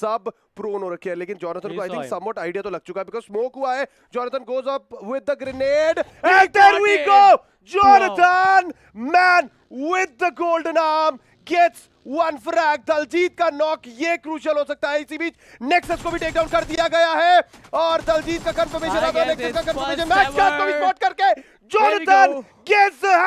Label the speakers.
Speaker 1: सब प्रोन हो रखे हैं लेकिन जॉनथन को आई थिंक समवट आइडिया तो लग चुका है बिकॉज स्मोक हुआ है Jonathan goes
Speaker 2: up with the grenade and there we go Jonathan man with the golden arm gets one frag Daljeet का नॉक ये क्रूशियल हो सकता है इसी बीच नेक्सस को भी टेक डाउन कर दिया गया है और दलजीत का कंफर्मेशन आ गया नेक्सस का कंफर्मेशन मैच का स्पॉट करके जॉनथन गेट्स